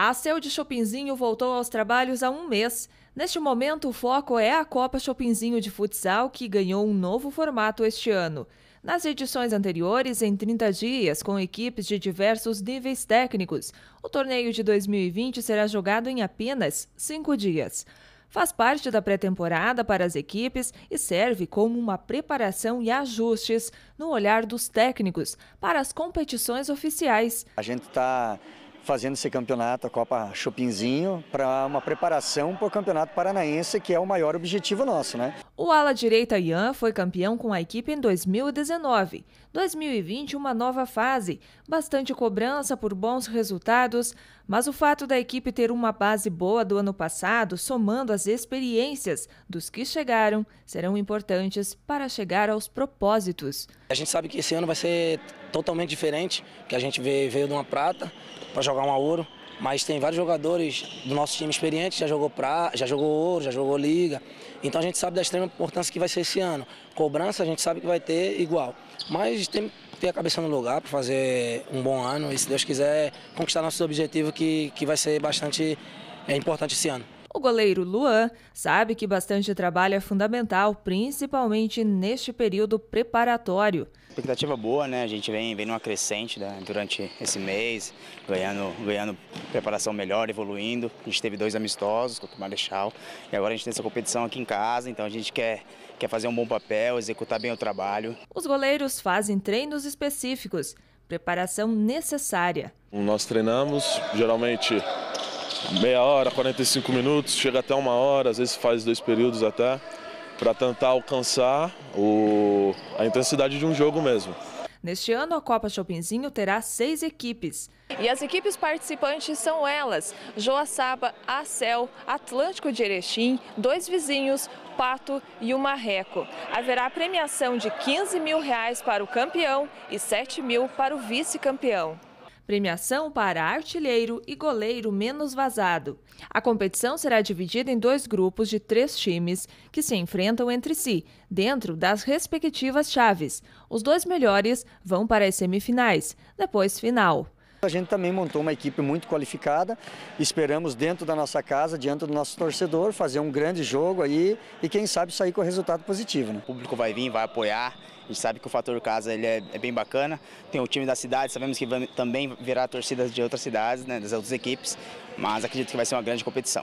A Acel de Chopinzinho voltou aos trabalhos há um mês. Neste momento, o foco é a Copa Chopinzinho de Futsal, que ganhou um novo formato este ano. Nas edições anteriores, em 30 dias, com equipes de diversos níveis técnicos, o torneio de 2020 será jogado em apenas cinco dias. Faz parte da pré-temporada para as equipes e serve como uma preparação e ajustes no olhar dos técnicos para as competições oficiais. A gente está fazendo esse campeonato, a Copa Chopinzinho, para uma preparação para o Campeonato Paranaense, que é o maior objetivo nosso, né? O ala direita Ian foi campeão com a equipe em 2019. 2020, uma nova fase, bastante cobrança por bons resultados, mas o fato da equipe ter uma base boa do ano passado, somando as experiências dos que chegaram, serão importantes para chegar aos propósitos. A gente sabe que esse ano vai ser totalmente diferente, que a gente veio, veio de uma prata para jogar uma ouro. Mas tem vários jogadores do nosso time experiente, já jogou pra, já jogou ouro, já jogou liga. Então a gente sabe da extrema importância que vai ser esse ano. Cobrança a gente sabe que vai ter igual. Mas tem que ter a cabeça no lugar para fazer um bom ano e, se Deus quiser, conquistar nossos objetivos que, que vai ser bastante é, importante esse ano. O goleiro Luan sabe que bastante trabalho é fundamental, principalmente neste período preparatório. Expectativa boa, né? A gente vem, vem numa crescente né? durante esse mês, ganhando, ganhando preparação melhor, evoluindo. A gente teve dois amistosos contra o Marechal e agora a gente tem essa competição aqui em casa, então a gente quer, quer fazer um bom papel, executar bem o trabalho. Os goleiros fazem treinos específicos, preparação necessária. Nós treinamos geralmente meia hora, 45 minutos, chega até uma hora, às vezes faz dois períodos até, para tentar alcançar o, a intensidade de um jogo mesmo. Neste ano, a Copa Chopinzinho terá seis equipes. E as equipes participantes são elas: Joaçaba, Acel, Atlântico de Erechim, dois vizinhos, Pato e o Marreco. Haverá premiação de 15 mil reais para o campeão e 7 mil para o vice-campeão premiação para artilheiro e goleiro menos vazado. A competição será dividida em dois grupos de três times que se enfrentam entre si, dentro das respectivas chaves. Os dois melhores vão para as semifinais, depois final. A gente também montou uma equipe muito qualificada, esperamos dentro da nossa casa, diante do nosso torcedor, fazer um grande jogo aí e quem sabe sair com resultado positivo. Né? O público vai vir, vai apoiar, a gente sabe que o fator casa ele é, é bem bacana, tem o time da cidade, sabemos que também virá torcidas de outras cidades, né, das outras equipes, mas acredito que vai ser uma grande competição.